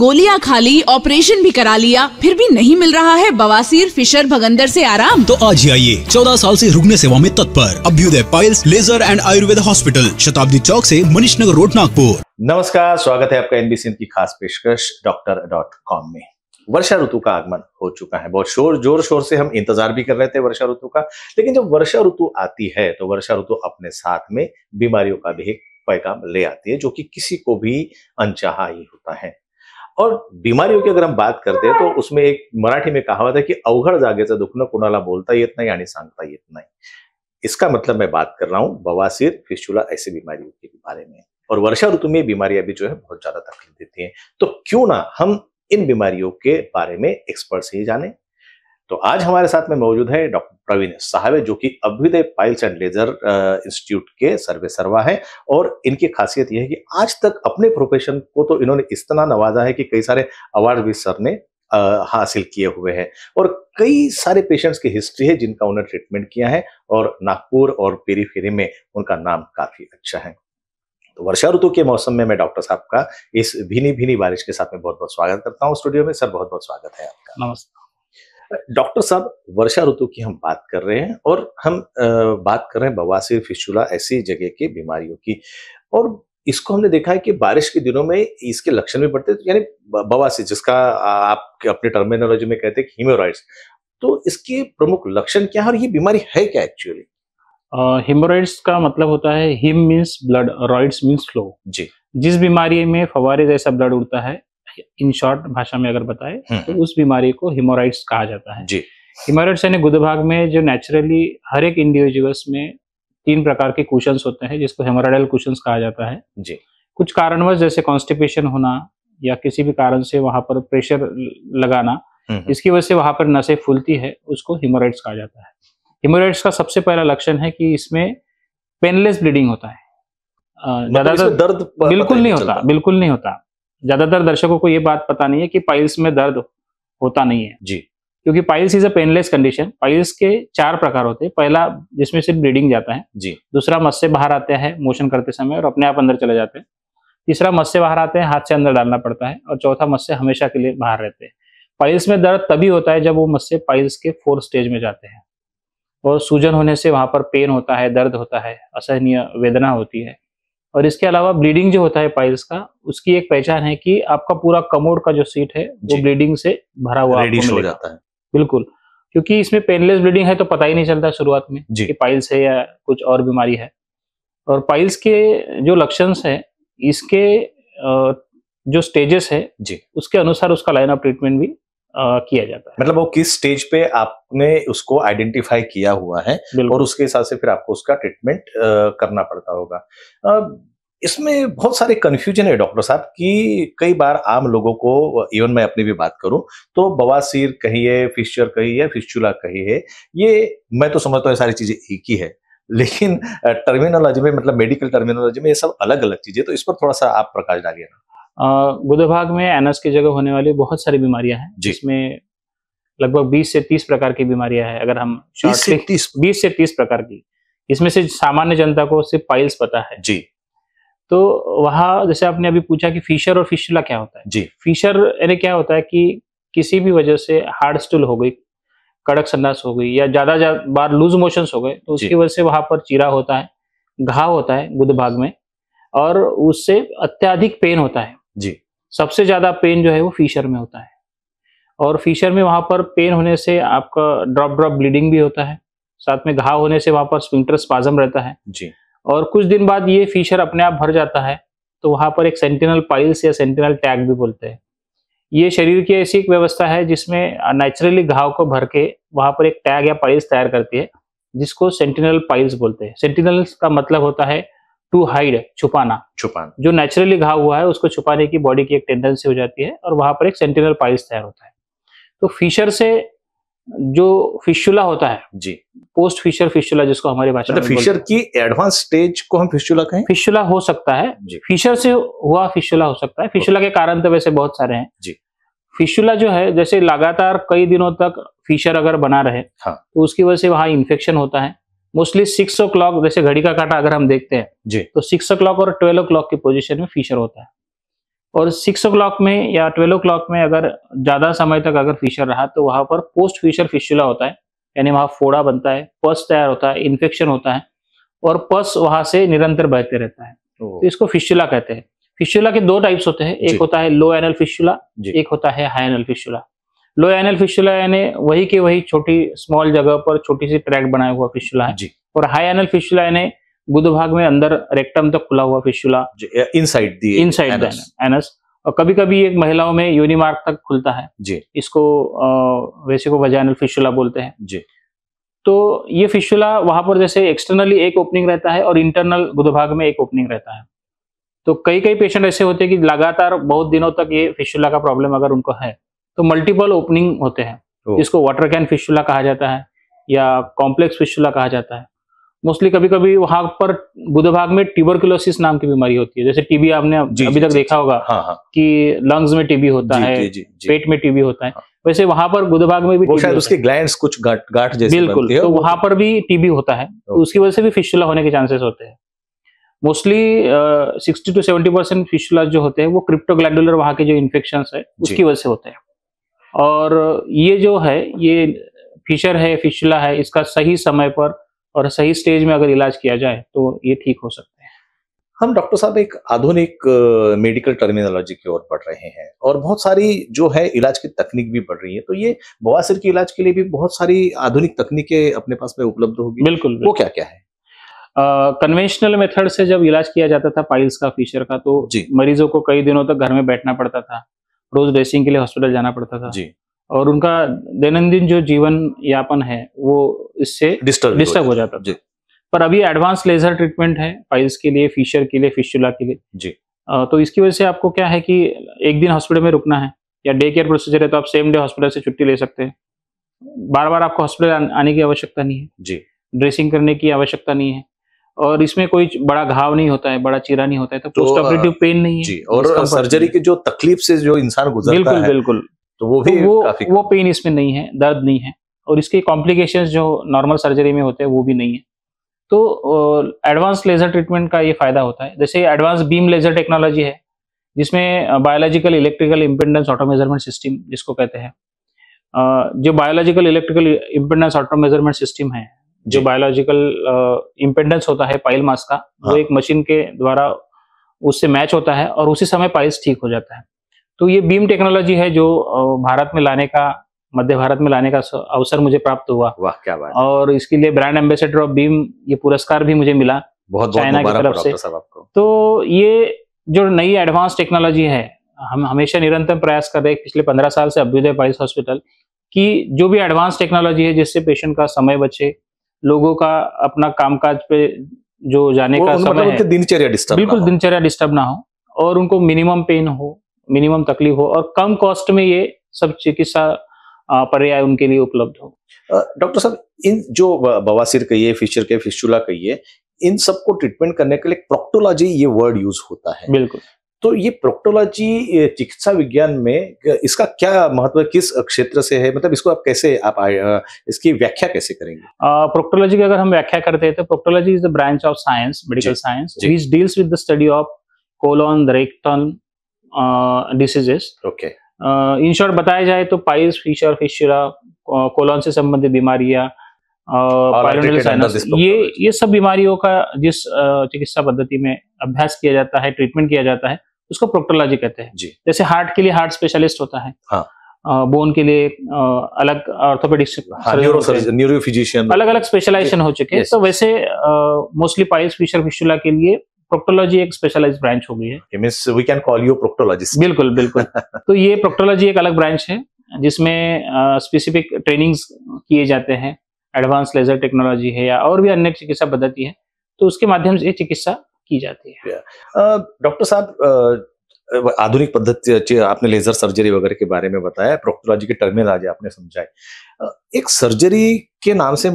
गोलियां खा ली ऑपरेशन भी करा लिया फिर भी नहीं मिल रहा है बवासीर फिशर भगंदर से आराम तो आज ही आइए चौदह साल से रुगने सेवा में तत्पर Abhyuday piles laser and Ayurveda hospital Shatabdi Chowk से मनीष नगर रोड नागपुर नमस्कार स्वागत है आपका एनबीसी की खास पेशकश डॉक्टर डॉट कॉम में वर्षा ऋतु का आगमन हो चुका है बहुत शोर जोर शोर से हम इंतजार भी कर रहे थे वर्षा ऋतु का लेकिन जब वर्षा ऋतु आती है तो वर्षा ऋतु अपने साथ में बीमारियों का भी पैगाम ले आती है जो कि किसी को भी अनचाहा ही होता है और बीमारियों की अगर हम बात करते हैं तो हाँ। उसमें एक मराठी में कहावत है कि अवघड जागेचं दुखणं कोणाला बोलता येत नाही आणि सांगता येत नाही इसका मतलब मैं बात कर रहा हूँ बवासीर फिशूला ऐसी बीमारियों के बारे में और वर्षा ऋतु में बीमारियां भी जो है बहुत ज्यादा तकलीफ देती हैं तो क्यों ना हम इन बीमारियों के बारे में एक्सपर्ट से ही जाने तो आज हमारे साथ में मौजूद है डॉक्टर प्रवीण साहब जो कि अभ्युदय तो पाइल्स एंड लेजर इंस्टीट्यूट के सर्वे सर्वा है और इनकी खासियत यह है कि आज तक अपने प्रोफेशन को तो इन्होंने इतना नवाजा है कि कई सारे अवार्ड भी सर ने हासिल किए हुए हैं और कई सारे पेशेंट्स की हिस्ट्री है जिनका उन्होंने ट्रीटमेंट किया है और नागपुर और पेरी फेरी में उनका नाम काफी अच्छा है तो वर्षा ऋतु के मौसम में मैं डॉक्टर साहब का इस भीनी भीनी बारिश के साथ में बहुत बहुत स्वागत करता हूँ स्टूडियो में सर बहुत बहुत स्वागत है आपका नमस्कार डॉक्टर साहब वर्षा ऋतु की हम बात कर रहे हैं और हम बात कर रहे हैं बवासीर फिशुला ऐसी जगह की बीमारियों की और इसको हमने देखा है कि बारिश के दिनों में इसके लक्षण भी बढ़ते यानी बवासीर जिसका आप अपने टर्मिनोलॉजी में कहते हैं हीमोराइड्स तो इसके प्रमुख लक्षण क्या है और ये बीमारी है क्या एक्चुअली हिमोराइड्स का मतलब होता है haem means blood rhoids means flow जी जिस बीमारी में फवारे जैसा ब्लड उड़ता है इन शॉर्ट भाषा में अगर बताए हम्म, तो हम्म। उस बीमारी को हिमोराइड्स कहा जाता है हिमोराइड्स यानी गुदभाग में जो नेचुरली हर एक इंडिविजुअल्स में तीन प्रकार के क्वेश्चन होते हैं जिसको हेमोराइडल क्वेश्चन कहा जाता है जी कुछ कारणवश जैसे कॉन्स्टिपेशन होना या किसी भी कारण से वहां पर प्रेशर लगाना हम्म, इसकी वजह से वहां पर नसें फूलती है उसको हिमोराइड्स कहा जाता है हिमोराइड्स का सबसे पहला लक्षण है कि इसमें पेनलेस ब्लीडिंग होता है मतलब ज्यादातर दर्द बिल्कुल नहीं होता बिल्कुल नहीं होता ज्यादातर दर्शकों को ये बात पता नहीं है कि पाइल्स में दर्द होता नहीं है जी क्योंकि piles is a painless condition piles के चार प्रकार होते हैं पहला जिसमें सिर्फ ब्लीडिंग जाता है जी दूसरा मस से बाहर आते हैं मोशन करते समय और अपने आप अंदर चले जाते हैं तीसरा मस से बाहर आते हैं हाथ से अंदर डालना पड़ता है और चौथा मस से हमेशा के लिए बाहर रहते हैं पाइल्स में दर्द तभी होता है जब वो मत्स्य पाइल्स के फोर स्टेज में जाते हैं और सूजन होने से वहां पर पेन होता है दर्द होता है असहनीय वेदना होती है और इसके अलावा ब्लीडिंग जो होता है पाइल्स का उसकी एक पहचान है कि आपका पूरा कमोड का जो सीट है वो ब्लीडिंग से भरा हुआ हो जाता है बिल्कुल क्योंकि इसमें पेनलेस ब्लीडिंग है तो पता ही नहीं चलता शुरुआत में कि पाइल्स है या कुछ और बीमारी है और पाइल्स के जो लक्षण है इसके जो स्टेजेस है जी उसके अनुसार उसका लाइन ऑफ ट्रीटमेंट भी किया जाता है मतलब वो किस स्टेज पे आपने उसको आइडेंटिफाई किया हुआ है और उसके हिसाब से फिर आपको उसका ट्रीटमेंट करना पड़ता होगा इसमें बहुत सारे कन्फ्यूजन है डॉक्टर साहब कि कई बार आम लोगों को इवन मैं अपनी भी बात करूं तो बवासीर कहिए है कहिए कही कहिए ये मैं तो समझता हूँ सारी चीजें एक ही है लेकिन टर्मिनोलॉजी में मतलब मेडिकल टर्मिनोलॉजी में ये सब अलग अलग चीजें तो इस पर थोड़ा सा आप प्रकाश डालिए ना गुदभाग में एनस की जगह होने वाली बहुत सारी बीमारियां हैं जिसमें लगभग 20 से 30 प्रकार की बीमारियां हैं अगर हम 20 से 30 से प्रकार की इसमें से सामान्य जनता को सिर्फ पाइल्स पता है जी तो वहां जैसे आपने अभी पूछा कि फिशर और फिशला क्या होता है जी फिशर यानी क्या होता है कि किसी भी वजह से हार्ड स्टूल हो गई कड़क संदास हो गई या ज्यादा बार लूज मोशन हो गए तो उसकी वजह से वहां पर चीरा होता है घाव होता है गुद भाग में और उससे अत्याधिक पेन होता है जी सबसे ज्यादा पेन जो है वो फीशर में होता है और फीशर में वहां पर पेन होने से आपका ड्रॉप ड्रॉप ब्लीडिंग भी होता है साथ में घाव होने से वहां पर स्पिंटर स्पाजम रहता है जी और कुछ दिन बाद ये फीशर अपने आप भर जाता है तो वहां पर एक सेंटिनल पाइल्स या सेंटिनल टैग भी बोलते हैं ये शरीर की ऐसी एक व्यवस्था है जिसमें नेचुरली घाव को भर के वहां पर एक टैग या पाइल्स तैयार करती है जिसको सेंटिनल पाइल्स बोलते हैं सेंटिनल्स का मतलब होता है टू हाइड छुपाना छुपाना जो नेचुरली घाव हुआ है उसको छुपाने की बॉडी की एक टेंडेंसी हो जाती है और वहां पर एक सेंटिनल पाइल्स तैयार होता है तो फिशर से जो फिशुला होता है जी पोस्ट फिशर फिशुला जिसको हमारे भाषा मतलब फिशर की एडवांस स्टेज को हम फिशुला कहें फिशुला हो सकता है जी फिशर से हुआ फिशुला हो सकता है फिशुला के कारण तो वैसे बहुत सारे हैं जी फिशुला जो है जैसे लगातार कई दिनों तक फिशर अगर बना रहे हाँ। तो उसकी वजह से वहां इन्फेक्शन होता है मोस्टली सिक्स ओ क्लॉक जैसे घड़ी का काटा अगर हम देखते हैं जी तो सिक्स ओ क्लॉक और ट्वेल्व ओ क्लॉक की पोजिशन में फिशर होता है और सिक्स ओ क्लॉक में या ट्वेल्व ओ क्लॉक में अगर ज्यादा समय तक अगर फिशर रहा तो वहां पर पोस्ट फिशर फिशुला होता है यानी वहां फोड़ा बनता है पस तैयार होता है इन्फेक्शन होता है और पस वहां से निरंतर बहते रहता है तो इसको फिशुला कहते हैं फिशुला के दो टाइप्स होते हैं एक होता है लो एनल फिशुला एक होता है high anal fistula low anal fistula यानी वही के वही छोटी स्मॉल जगह पर छोटी सी ट्रैक बनाया हुआ फिशुला है जी और हाई एनल फिशुला यानी गुद भाग में अंदर रेक्टम तक खुला हुआ फिशुला इन दी इन साइड एनस और कभी कभी एक महिलाओं में यूनिमार्क तक खुलता है जी इसको वैसे को वजाइनल फिशुला बोलते हैं जी तो ये फिशुला वहां पर जैसे एक्सटर्नली एक ओपनिंग रहता है और इंटरनल भाग में एक ओपनिंग रहता है तो कई कई पेशेंट ऐसे होते हैं कि लगातार बहुत दिनों तक ये फिशुला का प्रॉब्लम अगर उनको है तो मल्टीपल ओपनिंग होते हैं जिसको वाटर कैन फिशुला कहा जाता है या कॉम्प्लेक्स फिशुला कहा जाता है मोस्टली कभी कभी वहां पर बुध भाग में ट्यूबरकुलोसिस नाम की बीमारी होती है जैसे टीबी आपने जी, अभी जी, तक देखा होगा हाँ, हाँ. कि लंग्स में टीबी होता है पेट में टीबी होता है हाँ. वैसे वहां पर बुध भाग में भी वो शायद उसके ग्लैंड्स कुछ गाट, गाट जैसे बिल्कुल तो वहां पर भी टीबी होता है उसकी वजह से भी फिशुला होने के चांसेस होते हैं mostly sixty to seventy percent fistula जो होते हैं वो क्रिप्टोग्लैंडुलर वहां के जो इन्फेक्शन है उसकी वजह से होते हैं और ये जो है ये फिशर है फिशला है इसका सही समय पर और सही स्टेज में अगर इलाज किया जाए तो ये ठीक हो सकता है हम डॉक्टर साहब एक आधुनिक मेडिकल टर्मिनोलॉजी की ओर बढ़ रहे हैं और बहुत सारी जो है इलाज की तकनीक भी बढ़ रही है तो ये बवासिर के इलाज के लिए भी बहुत सारी आधुनिक तकनीकें अपने पास में उपलब्ध होगी बिल्कुल, वो क्या क्या है कन्वेंशनल मेथड से जब इलाज किया जाता था पाइल्स का फीचर का तो मरीजों को कई दिनों तक घर में बैठना पड़ता था रोज ड्रेसिंग के लिए हॉस्पिटल जाना पड़ता था जी और उनका दैनंदिन जो जीवन यापन है वो इससे डिस्टर्ब डिस्टर्ब हो जाता जी पर अभी एडवांस लेजर ट्रीटमेंट है पाइल्स के लिए फिशर के लिए फिशुला के लिए जी तो इसकी वजह से आपको क्या है कि एक दिन हॉस्पिटल में रुकना है या डे केयर प्रोसीजर है तो आप सेम डे हॉस्पिटल से छुट्टी ले सकते हैं बार बार आपको हॉस्पिटल आने की आवश्यकता नहीं है जी ड्रेसिंग करने की आवश्यकता नहीं है और इसमें कोई बड़ा घाव नहीं होता है बड़ा चीरा नहीं होता है तो, पोस्ट ऑपरेटिव पेन नहीं है जी, और सर्जरी के जो तकलीफ से जो इंसान गुजरता बिल्कुल, है बिल्कुल बिल्कुल तो वो तो भी तो वो, काफी वो पेन इसमें नहीं है दर्द नहीं है और इसके कॉम्प्लिकेशंस जो नॉर्मल सर्जरी में होते हैं वो भी नहीं है तो एडवांस लेजर ट्रीटमेंट का ये फायदा होता है जैसे एडवांस बीम लेजर टेक्नोलॉजी है जिसमें biological electrical impedance auto measurement system जिसको कहते हैं जो biological electrical impedance auto measurement system है जो बायोलॉजिकल इम्पेंडेंस uh, होता है पाइल मास का हाँ। वो एक मशीन के द्वारा उससे मैच होता है और उसी समय पाइल्स ठीक हो जाता है तो ये बीम टेक्नोलॉजी है जो uh, भारत में लाने का मध्य भारत में लाने का अवसर मुझे प्राप्त हुआ वाह क्या बात और इसके लिए ब्रांड एम्बेसडर ऑफ बीम ये पुरस्कार भी मुझे मिला बहुत चाइना की तरफ से तो ये जो नई एडवांस टेक्नोलॉजी है हम हमेशा निरंतर प्रयास कर रहे हैं पिछले पंद्रह साल से अभ्युदय पाइल्स हॉस्पिटल की जो भी एडवांस टेक्नोलॉजी है जिससे पेशेंट का समय बचे लोगों का अपना कामकाज पे जो जाने का समय मतलब है दिनचर्या डिस्टर्ब बिल्कुल दिनचर्या डिस्टर्ब ना हो और उनको मिनिमम पेन हो मिनिमम तकलीफ हो और कम कॉस्ट में ये सब चिकित्सा पर्याय उनके लिए उपलब्ध हो डॉक्टर साहब इन जो बवासीर कहिए फिशर के फिशुला कहिए इन सबको ट्रीटमेंट करने के लिए प्रोक्टोलॉजी ये वर्ड यूज होता है बिल्कुल तो ये प्रोक्टोलॉजी चिकित्सा विज्ञान में इसका क्या महत्व किस क्षेत्र से है मतलब इसको आप कैसे आप आ, इसकी व्याख्या कैसे करेंगे प्रोक्टोलॉजी की अगर हम व्याख्या करते हैं तो proctology is the branch of science medical science which deals with the study of colon rectum diseases okay in short बताया जाए तो पाइस फिशर फिशरा कोलोन से संबंधित बीमारियां ये ये सब बीमारियों का जिस चिकित्सा पद्धति में अभ्यास किया जाता है ट्रीटमेंट किया जाता है उसको प्रोक्टोलॉजी कहते हैं जैसे हार्ट के लिए हार्ट स्पेशलिस्ट होता है हाँ. बोन के लिए अलग ऑर्थोपेडिक न्यूरोफिजिशियन अलग अलग स्पेशलाइजेशन हो चुके हैं तो वैसे मोस्टली पाइल्स फिशर फिशुला के लिए प्रोक्टोलॉजी एक स्पेशलाइज ब्रांच हो गई है we can call you proctologist बिल्कुल बिल्कुल तो ये प्रोक्टोलॉजी एक अलग ब्रांच है जिसमें स्पेसिफिक ट्रेनिंग्स किए जाते हैं एडवांस लेजर टेक्नोलॉजी है या और भी अन्य चिकित्सा पद्धति है तो उसके माध्यम से चिकित्सा की जाती है डॉक्टर uh, साहब uh, आधुनिक पद्धति आपने लेजर सर्जरी वगैरह के बारे में बताया प्रोक्टोलॉजी के टर्मिनल आज आपने समझाए uh, एक सर्जरी के नाम से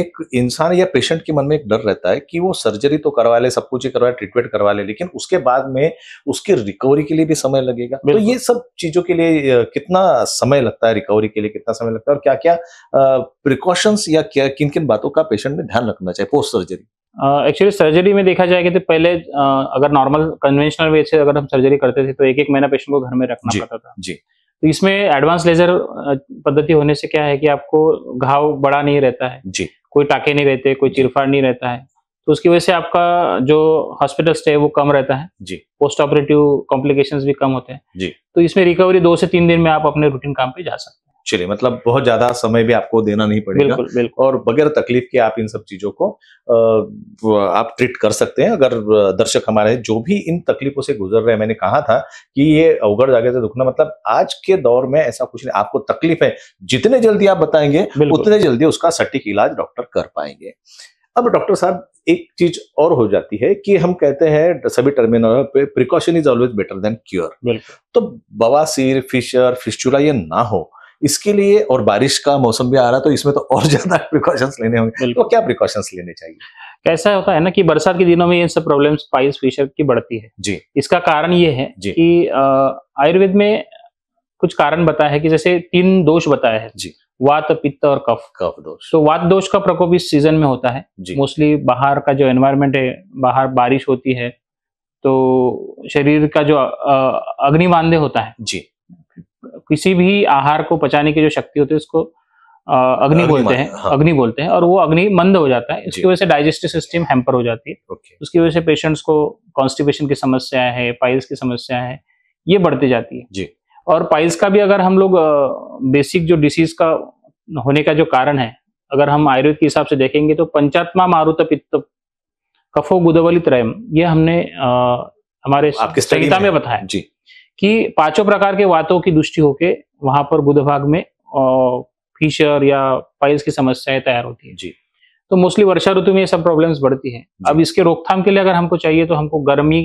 एक इंसान या पेशेंट के मन में एक डर रहता है कि वो सर्जरी तो करवा ले सब कुछ ही करवाए ट्रीटमेंट करवा ले लेकिन उसके बाद में उसकी रिकवरी के लिए भी समय लगेगा तो ये सब चीजों के लिए कितना समय लगता है रिकवरी के लिए कितना समय लगता है और क्या क्या प्रिकॉशंस या क्या किन किन बातों का पेशेंट में ध्यान रखना चाहिए पोस्ट सर्जरी एक्चुअली सर्जरी में देखा जाएगा तो पहले uh, अगर नॉर्मल कन्वेंशनल वे से अगर हम सर्जरी करते थे तो एक एक महीना पेशेंट को घर में रखना पड़ता था जी तो इसमें एडवांस लेजर पद्धति होने से क्या है कि आपको घाव बड़ा नहीं रहता है जी कोई टाके नहीं रहते कोई चिरफाड़ नहीं रहता है तो उसकी वजह से आपका जो हॉस्पिटल स्टे वो कम रहता है जी पोस्ट ऑपरेटिव कॉम्प्लिकेशन भी कम होते हैं जी तो इसमें रिकवरी दो से तीन दिन में आप अपने रूटीन काम पे जा सकते हैं चलिए मतलब बहुत ज्यादा समय भी आपको देना नहीं पड़ेगा बिल्कुल, बिल्कुल। और बगैर तकलीफ के आप इन सब चीजों को आप ट्रीट कर सकते हैं अगर दर्शक हमारे जो भी इन तकलीफों से गुजर रहे हैं मैंने कहा था कि ये अवगढ़ जागे से दुखना मतलब आज के दौर में ऐसा कुछ नहीं आपको तकलीफ है जितने जल्दी आप बताएंगे उतने जल्दी उसका सटीक इलाज डॉक्टर कर पाएंगे अब डॉक्टर साहब एक चीज और हो जाती है कि हम कहते हैं सभी टर्मिनल पे precaution is always better than cure तो बवासीर फिशर फिस्चुला ये ना हो इसके लिए और बारिश का मौसम भी आ रहा तो इसमें तो और ज्यादा प्रिकॉशंस लेने होंगे तो क्या प्रिकॉशंस लेने चाहिए कैसा होता है ना कि बरसात के दिनों में इन सब प्रॉब्लम पाइल्स फिशर की बढ़ती है जी इसका कारण ये है कि आयुर्वेद में कुछ कारण बताया है कि जैसे तीन दोष बताया है जी वात पित्त और कफ कफ दोष तो वात दोष का प्रकोप इस सीजन में होता है मोस्टली बाहर का जो एनवायरमेंट है बाहर बारिश होती है तो शरीर का जो अग्निबांधे होता है जी किसी भी आहार को पचाने की जो शक्ति होती है उसको अग्नि बोलते हैं हाँ। अग्नि बोलते हैं और वो अग्नि मंद हो जाता है इसकी वजह से डाइजेस्टिव सिस्टम हैम्पर हो जाती है उसकी वजह से पेशेंट्स को कॉन्स्टिपेशन की समस्या है पाइल्स की समस्या है ये बढ़ती जाती है जी और पाइल्स का भी अगर हम लोग बेसिक जो डिसीज का होने का जो कारण है अगर हम आयुर्वेद के हिसाब से देखेंगे तो पंचात्मा मारुत पित्त कफो गुदवलित रैम ये हमने आ, हमारे संहिता में, में बताया जी कि पांचों प्रकार के वातों की दुष्टि होके वहां पर बुध भाग में फिशर या पाइल्स की समस्याएं तैयार होती है जी तो मोस्टली वर्षा ऋतु में ये सब प्रॉब्लम्स बढ़ती है अब इसके रोकथाम के लिए अगर हमको चाहिए तो हमको गर्मी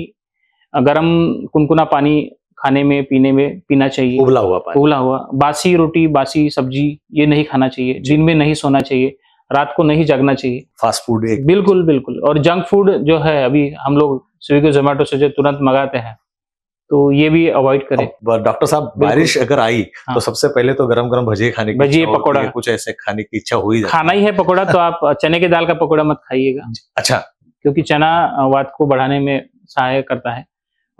गर्म कुनकुना पानी खाने में पीने में पीना चाहिए उबला हुआ पानी उबला हुआ बासी रोटी बासी सब्जी ये नहीं खाना चाहिए दिन में नहीं सोना चाहिए रात को नहीं जगना चाहिए फास्ट फूड बिल्कुल बिल्कुल और जंक फूड जो है अभी हम लोग स्विगी जोमेटो से जो तुरंत मंगाते हैं तो ये भी अवॉइड करें डॉक्टर साहब बारिश अगर आई हाँ। तो सबसे पहले तो गरम गरम भजिए खाने की भजिए पकौड़ा कुछ ऐसे खाने की इच्छा हुई खाना ही है पकौड़ा तो आप चने के दाल का पकौड़ा मत खाइएगा अच्छा क्योंकि चना वात को बढ़ाने में सहायक करता है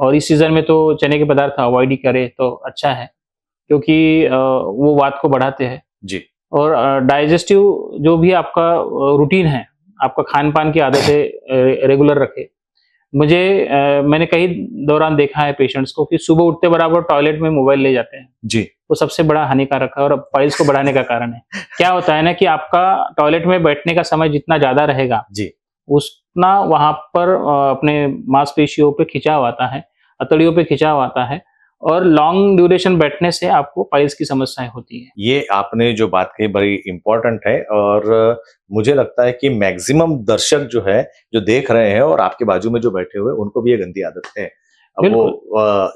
और इस सीजन में तो चने के पदार्थ अवॉइड ही करे तो अच्छा है क्योंकि वो वात को बढ़ाते हैं जी और डाइजेस्टिव जो भी आपका रूटीन है आपका खान पान की आदतें रेगुलर रखे मुझे आ, मैंने कई दौरान देखा है पेशेंट्स को कि सुबह उठते बराबर टॉयलेट में मोबाइल ले जाते हैं जी वो सबसे बड़ा हानिकारक है और फाइल्स को बढ़ाने का कारण है क्या होता है ना कि आपका टॉयलेट में बैठने का समय जितना ज्यादा रहेगा जी उतना वहां पर अपने मांसपेशियों पे खिंचाव आता है अतड़ियों पे खिंचाव आता है और लॉन्ग ड्यूरेशन बैठने से आपको पाइल्स की समस्याएं होती है ये आपने जो बात कही बड़ी इंपॉर्टेंट है और मुझे लगता है कि मैक्सिमम दर्शक जो है जो देख रहे हैं और आपके बाजू में जो बैठे हुए उनको भी ये गंदी आदत है अब वो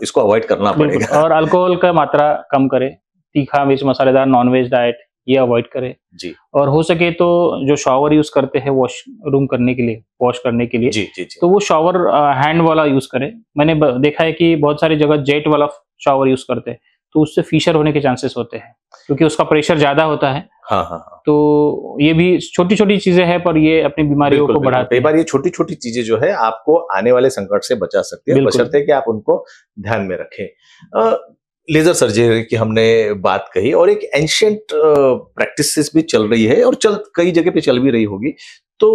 इसको अवॉइड करना पड़ेगा और अल्कोहल का मात्रा कम करें तीखा मिर्च मसालेदार नॉनवेज डाइट ये अवॉइड करें जी और हो सके तो जो शॉवर यूज करते हैं वॉश रूम करने के लिए वॉश करने के लिए जी जी, जी. तो वो शॉवर हैंड वाला यूज करें मैंने देखा है कि बहुत सारी जगह जेट वाला शॉवर यूज करते हैं तो उससे फीशर होने के चांसेस होते हैं क्योंकि उसका प्रेशर ज्यादा होता है हाँ हाँ हाँ। तो ये भी छोटी छोटी चीजें हैं पर ये अपनी बीमारियों को बढ़ाते हैं बार ये छोटी छोटी चीजें जो है आपको आने वाले संकट से बचा सकती है बशर्ते कि आप उनको ध्यान में रखें लेजर सर्जरी की हमने बात कही और एक एंशियंट प्रैक्टिस भी चल रही है और चल कई जगह पे चल भी रही होगी तो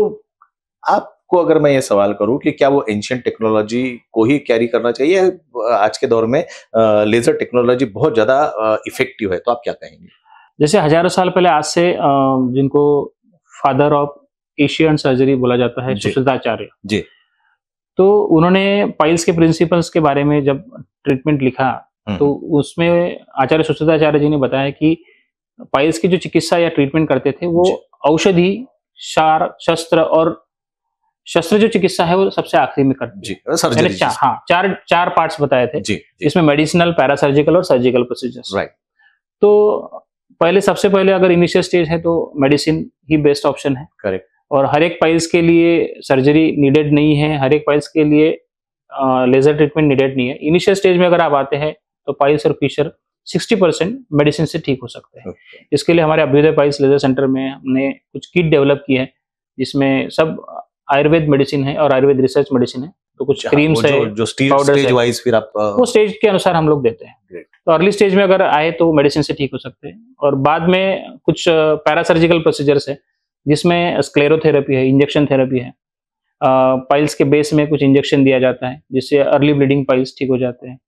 आपको अगर मैं ये सवाल करूं कि क्या वो एंशियंट टेक्नोलॉजी को ही कैरी करना चाहिए आज के दौर में लेजर टेक्नोलॉजी बहुत ज़्यादा इफेक्टिव है तो आप क्या कहेंगे जैसे हजारों साल पहले आज से जिनको फादर ऑफ एशियन सर्जरी बोला जाता है सुशीलाचार्य जी तो उन्होंने पाइल्स के प्रिंसिपल्स के बारे में जब ट्रीटमेंट लिखा हम्म, तो हम्म। उसमें आचार्य सुश्रुताचार्य जी ने बताया कि पाइल्स की जो चिकित्सा या ट्रीटमेंट करते थे वो औषधि शार शस्त्र और शस्त्र जो चिकित्सा है वो सबसे आखिरी में करते जी सर्जरी चा, हाँ चार चार पार्ट्स बताए थे जी, जी, इसमें मेडिसिनल पैरासर्जिकल और सर्जिकल प्रोसीजर्स राइट तो पहले सबसे पहले अगर इनिशियल स्टेज है तो मेडिसिन ही बेस्ट ऑप्शन है करेक्ट और हर एक पाइल्स के लिए सर्जरी नीडेड नहीं है हर एक पाइल्स के लिए लेजर ट्रीटमेंट नीडेड नहीं है इनिशियल स्टेज में अगर आप आते हैं तो पाइल्स और फीचर 60 परसेंट मेडिसिन से ठीक हो सकते हैं okay. इसके लिए हमारे अभ्युदय पाइल्स लेजर सेंटर में हमने कुछ किट डेवलप की है जिसमें सब आयुर्वेद मेडिसिन है और आयुर्वेद रिसर्च मेडिसिन है तो कुछ क्रीम्स अच्छा, है जो स्टेज वाइज फिर आप वो स्टेज के अनुसार हम लोग देते हैं तो अर्ली स्टेज में अगर आए तो मेडिसिन से ठीक हो सकते हैं और बाद में कुछ पैरासर्जिकल प्रोसीजर्स है जिसमें स्क्लेरोथेरेपी है इंजेक्शन थेरेपी है पाइल्स के बेस में कुछ इंजेक्शन दिया जाता है जिससे अर्ली ब्लीडिंग पाइल्स ठीक हो जाते हैं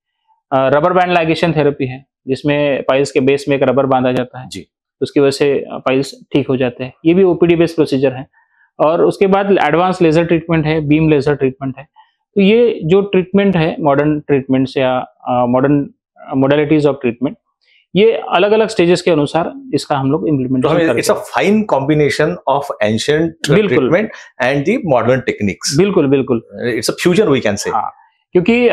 रबर बैंड लाइगेशन थेरेपी है जिसमें पाइल्स के बेस में एक रबर बांधा जाता है जी तो उसकी वजह से पाइल्स ठीक हो जाते हैं ये भी ओपीडी बेस्ड प्रोसीजर है और उसके बाद एडवांस लेजर ट्रीटमेंट है बीम लेजर ट्रीटमेंट है तो ये जो ट्रीटमेंट है मॉडर्न ट्रीटमेंट्स या मॉडर्न मोडलिटीज ऑफ ट्रीटमेंट ये अलग अलग स्टेजेस के अनुसार इसका हम लोग implement it's a fine combination of ancient treatment and the modern techniques बिल्कुल बिल्कुल इट्स हाँ, a fusion we can say क्योंकि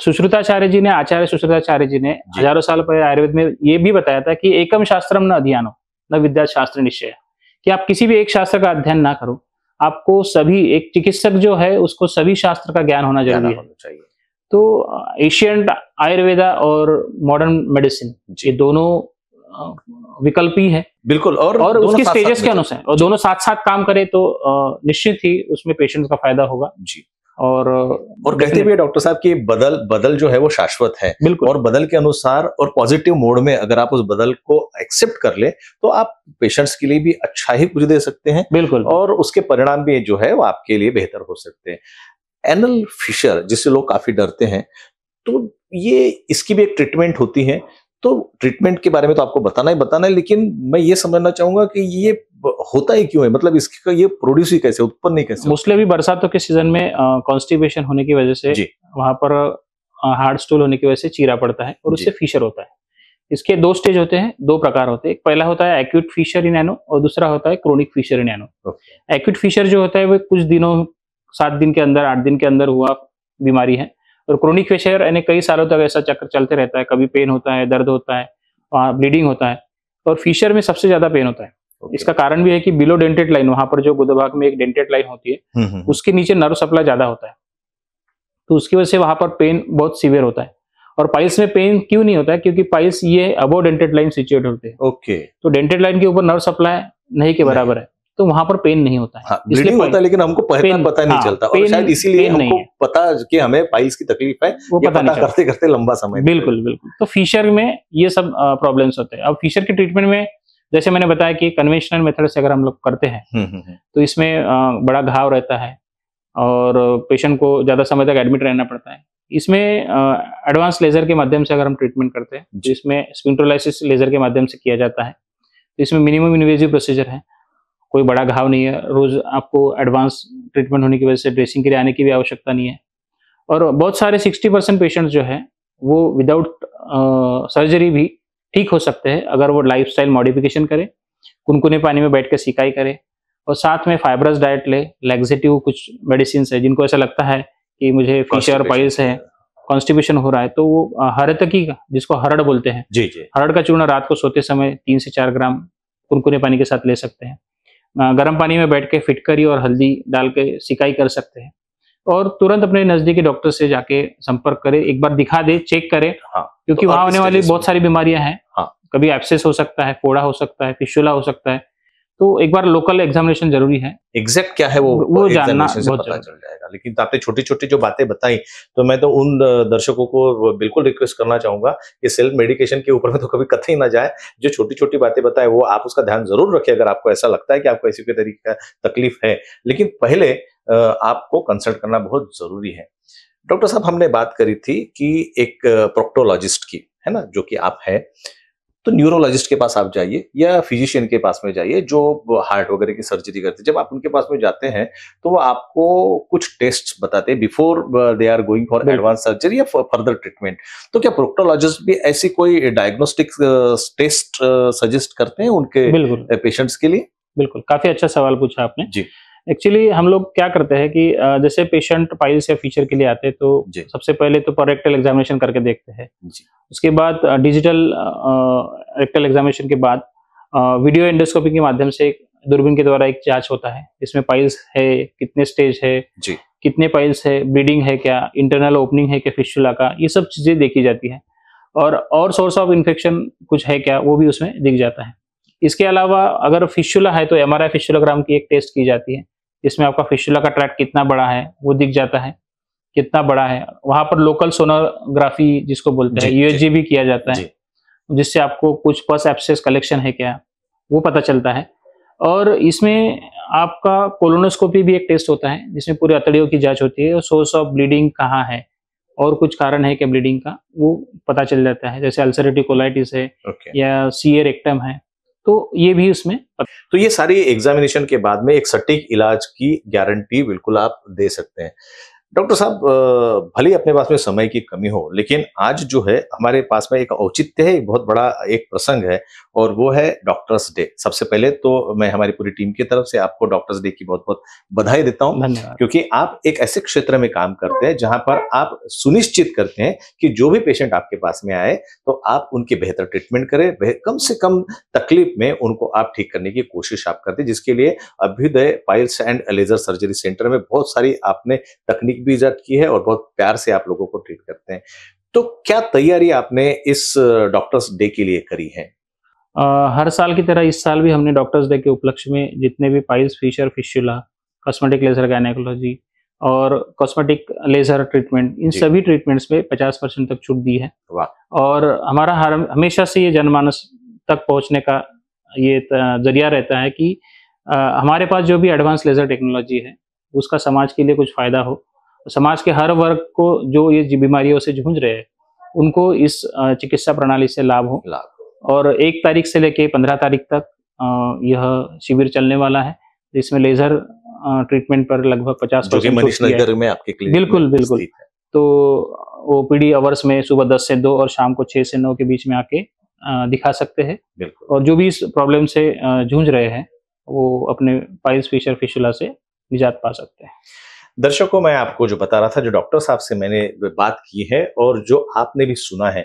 सुश्रुताचार्य जी ने आचार्य सुश्रुताचार्य जी ने हजारों साल पहले आयुर्वेद में ये भी बताया था कि एकम शास्त्रम न अध्ययन न विद्या शास्त्र निश्चय कि आप किसी भी एक शास्त्र का अध्ययन ना करो आपको सभी एक चिकित्सक जो है उसको सभी शास्त्र का ज्ञान होना जरूरी होना चाहिए तो एशियंट आयुर्वेदा और मॉडर्न मेडिसिन ये दोनों विकल्प ही है बिल्कुल और और उसके स्टेजेस के अनुसार और दोनों साथ साथ काम करें तो निश्चित ही उसमें पेशेंट का फायदा होगा जी और और कहते भी है डॉक्टर साहब कि बदल बदल जो है वो शाश्वत है बिल्कुल और बदल के अनुसार और पॉजिटिव मोड में अगर आप उस बदल को एक्सेप्ट कर ले तो आप पेशेंट्स के लिए भी अच्छा ही कुछ दे सकते हैं बिल्कुल और उसके परिणाम भी जो है वो आपके लिए बेहतर हो सकते हैं एनल फिशर जिससे लोग काफी डरते हैं तो ये इसकी भी एक ट्रीटमेंट होती है तो ट्रीटमेंट के बारे में तो आपको बताना ही बताना है लेकिन मैं ये समझना चाहूंगा कि ये होता ही क्यों है मतलब इसका ये प्रोड्यूस ही कैसे उत्पन्न नहीं कैसे मोस्टली अभी बरसातों तो के सीजन में कॉन्स्टिपेशन होने की वजह से वहां पर हार्ड स्टूल होने की वजह से चीरा पड़ता है और उससे फिशर होता है इसके दो स्टेज होते हैं दो प्रकार होते हैं पहला होता है एक्यूट फिशर इन एनो और दूसरा होता है chronic fissure in ano acute fissure जो होता है वो कुछ दिनों सात दिन के अंदर आठ दिन के अंदर हुआ बीमारी है और क्रोनिक फेशियर यानी कई सालों तक ऐसा चक्कर चलते रहता है कभी पेन होता है दर्द होता है ब्लीडिंग होता है और फिशर में सबसे ज्यादा पेन होता है okay. इसका कारण भी है कि बिलो डेंटेड लाइन वहां पर जो गुदभाग में एक डेंटेड लाइन होती है हम्म, हम्म, हम्म। उसके नीचे नर्व सप्लाई ज्यादा होता है तो उसकी वजह से वहां पर पेन बहुत सीवियर होता है और पाइल्स में पेन क्यों नहीं होता है क्योंकि पाइल्स ये अबो डेंटेड लाइन सिचुएट होते हैं ओके okay. तो डेंटेड लाइन के ऊपर नर्व सप्लाई नहीं के बराबर है तो वहां पर पेन नहीं होता है हाँ, इसलिए होता है लेकिन हमको पहचान पता नहीं हाँ, चलता और शायद इसीलिए हमको पता कि हमें पाइस की तकलीफ है वो पता, पता करते करते लंबा समय बिल्कुल बिल्कुल तो फीचर में ये सब प्रॉब्लम्स होते हैं अब फीचर के ट्रीटमेंट में जैसे मैंने बताया कि कन्वेंशनल मेथड से अगर हम लोग करते हैं हम्म, हम्म, हम्म। तो इसमें बड़ा घाव रहता है और पेशेंट को ज्यादा समय तक एडमिट रहना पड़ता है इसमें एडवांस लेजर के माध्यम से अगर हम ट्रीटमेंट करते हैं जिसमें स्पिंट्रोलाइसिस लेजर के माध्यम से किया जाता है तो इसमें मिनिमम इन्वेजिव प्रोसीजर है कोई बड़ा घाव नहीं है रोज आपको एडवांस ट्रीटमेंट होने की वजह से ड्रेसिंग के लिए आने की भी आवश्यकता नहीं है और बहुत सारे सिक्सटी परसेंट पेशेंट जो है वो विदाउट सर्जरी भी ठीक हो सकते हैं अगर वो लाइफ मॉडिफिकेशन करें कुनकुने पानी में बैठ कर सिकाई करें और साथ में फाइबरस डाइट ले लैक्सेटिव कुछ मेडिसिन है जिनको ऐसा लगता है कि मुझे फिश पाइल्स है कॉन्स्टिपेशन हो रहा है तो वो तक ही जिसको हरड़ बोलते हैं जी जी हरड़ का चूर्ण रात को सोते समय तीन से चार ग्राम कुनकुने पानी के साथ ले सकते हैं गर्म पानी में बैठ के फिटकरी और हल्दी डाल के सिकाई कर सकते हैं और तुरंत अपने नजदीकी डॉक्टर से जाके संपर्क करें एक बार दिखा दे चेक करें हाँ, क्योंकि तो वहां होने वाली बहुत सारी बीमारियां हैं हाँ, कभी एप्सेस हो सकता है फोड़ा हो सकता है फिशुला हो सकता है तो एक बार लोकल एग्जामिनेशन जरूरी है एग्जैक्ट क्या है वो वो जानना से पता चल जाएगा लेकिन तो आपने छोटी छोटी जो बातें बताई तो मैं तो उन दर्शकों को बिल्कुल रिक्वेस्ट करना चाहूंगा कि सेल्फ मेडिकेशन के ऊपर में तो कभी कथई ना जाए जो छोटी छोटी बातें बताए वो आप उसका ध्यान जरूर रखिए अगर आपको ऐसा लगता है कि आपको ऐसी कोई तरीके का तकलीफ है लेकिन पहले आपको कंसल्ट करना बहुत जरूरी है डॉक्टर साहब हमने बात करी थी कि एक प्रोक्टोलॉजिस्ट की है ना जो कि आप है तो न्यूरोलॉजिस्ट के पास आप जाइए या फिजिशियन के पास में जाइए जो हार्ट वगैरह की सर्जरी करते हैं जब आप उनके पास में जाते हैं तो वो आपको कुछ टेस्ट बताते हैं before they are going for advance surgery या फर्दर ट्रीटमेंट तो क्या प्रोक्टोलॉजिस्ट भी ऐसी कोई डायग्नोस्टिक टेस्ट सजेस्ट करते हैं उनके पेशेंट्स के लिए बिल्कुल काफी अच्छा सवाल पूछा आपने जी एक्चुअली हम लोग क्या करते हैं कि जैसे पेशेंट पाइल्स या फीचर के लिए आते हैं तो सबसे पहले तो पर रेक्टल एग्जामिनेशन करके देखते हैं उसके बाद डिजिटल रेक्टल एग्जामिनेशन के बाद वीडियो एंडोस्कोपी के माध्यम से एक दूरबीन के द्वारा एक जांच होता है इसमें पाइल्स है कितने स्टेज है जी कितने पाइल्स है ब्लीडिंग है क्या इंटरनल ओपनिंग है क्या फिशुला का ये सब चीजें देखी जाती है और और सोर्स ऑफ इन्फेक्शन कुछ है क्या वो भी उसमें दिख जाता है इसके अलावा अगर फिशुला है तो एम आर फिशुलाग्राम की एक टेस्ट की जाती है इसमें आपका फिशुला का ट्रैक्ट कितना बड़ा है वो दिख जाता है कितना बड़ा है वहां पर लोकल सोनोग्राफी जिसको बोलते हैं यूएसजी भी किया जाता है जिससे आपको कुछ पस एप्सेस कलेक्शन है क्या वो पता चलता है और इसमें आपका कोलोनोस्कोपी भी एक टेस्ट होता है जिसमें पूरी अतड़ियों की जांच होती है और सोर्स ऑफ ब्लीडिंग कहाँ है और कुछ कारण है क्या ब्लीडिंग का वो पता चल जाता है जैसे अल्सरेटिकोलाइटिस कोलाइटिस है okay. या सीए रेक्टम है तो ये भी उसमें तो ये सारी एग्जामिनेशन के बाद में एक सटीक इलाज की गारंटी बिल्कुल आप दे सकते हैं डॉक्टर साहब भले ही अपने पास में समय की कमी हो लेकिन आज जो है हमारे पास में एक औचित्य है एक बहुत बड़ा एक प्रसंग है और वो है डॉक्टर्स डे सबसे पहले तो मैं हमारी पूरी टीम की तरफ से आपको डॉक्टर्स डे की बहुत बहुत बधाई देता हूँ क्योंकि आप एक ऐसे क्षेत्र में काम करते हैं जहां पर आप सुनिश्चित करते हैं कि जो भी पेशेंट आपके पास में आए तो आप उनकी बेहतर ट्रीटमेंट करें कम से कम तकलीफ में उनको आप ठीक करने की कोशिश आप करते जिसके लिए Abhyuday piles and laser surgery centre में बहुत सारी आपने तकनीक भी इज्जत की है और बहुत प्यार से आप लोगों को ट्रीट करते हैं तो क्या तैयारी आपने इस डॉक्टर्स डे के लिए करी है आ, हर साल की तरह इस साल भी हमने डॉक्टर्स डे के उपलक्ष्य में जितने भी piles fissure fistula cosmetic laser gynaecology और कॉस्मेटिक लेजर ट्रीटमेंट इन सभी ट्रीटमेंट्स पे 50 परसेंट तक छूट दी है और हमारा हर हमेशा से ये जनमानस तक पहुंचने का ये जरिया रहता है कि आ, हमारे पास जो भी एडवांस लेजर टेक्नोलॉजी है उसका समाज के लिए कुछ फायदा हो समाज के हर वर्ग को जो ये बीमारियों से जूझ रहे हैं उनको इस चिकित्सा प्रणाली से लाभ हो लाभ और एक तारीख से लेके पंद्रह तारीख तक यह शिविर चलने वाला है जिसमें लेजर ट्रीटमेंट पर लगभग पचास में आपके बिल्कुल बिल्कुल तो ओ पी में सुबह दस से दो और शाम को छह से नौ के बीच में आके दिखा सकते हैं और जो भी इस प्रॉब्लम से जूझ रहे हैं वो अपने पाइल्स फिशर फिशुला से निजात पा सकते हैं दर्शकों मैं आपको जो बता रहा था जो डॉक्टर साहब से मैंने बात की है और जो आपने भी सुना है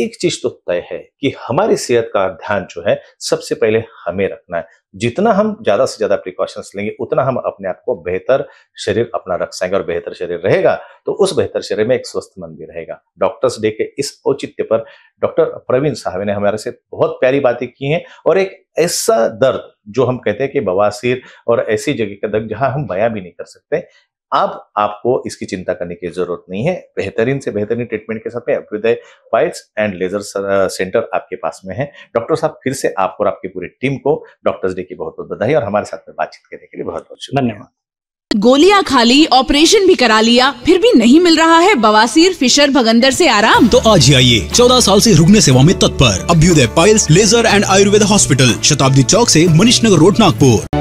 एक चीज तो तय है कि हमारी सेहत का ध्यान जो है सबसे पहले हमें रखना है जितना हम ज्यादा से ज्यादा प्रिकॉशंस लेंगे उतना हम अपने आप को बेहतर शरीर अपना रख सकेंगे और बेहतर शरीर रहेगा तो उस बेहतर शरीर में एक स्वस्थ मन भी रहेगा डॉक्टर्स डे के इस औचित्य पर डॉक्टर प्रवीण साहब ने हमारे से बहुत प्यारी बातें की हैं और एक ऐसा दर्द जो हम कहते हैं कि बवासीर और ऐसी जगह का दर्द जहां हम बयां भी नहीं कर सकते अब आपको इसकी चिंता करने की जरूरत नहीं है बेहतरीन से बेहतरीन ट्रीटमेंट के साथ में Abhyuday piles and laser centre आपके पास में है डॉक्टर साहब फिर से आपको और आपकी पूरी टीम को डॉक्टर्स डे की बहुत बहुत बधाई और हमारे साथ में बातचीत करने के लिए बहुत बहुत धन्यवाद गोलियां खा ली ऑपरेशन भी करा लिया फिर भी नहीं मिल रहा है बवासीर फिशर भगंदर से आराम तो आज ही आइए चौदह साल से रुग्ण सेवा में तत्पर Abhyuday piles laser and Ayurveda hospital Shatabdi Chowk से मनीष नगर रोड नागपुर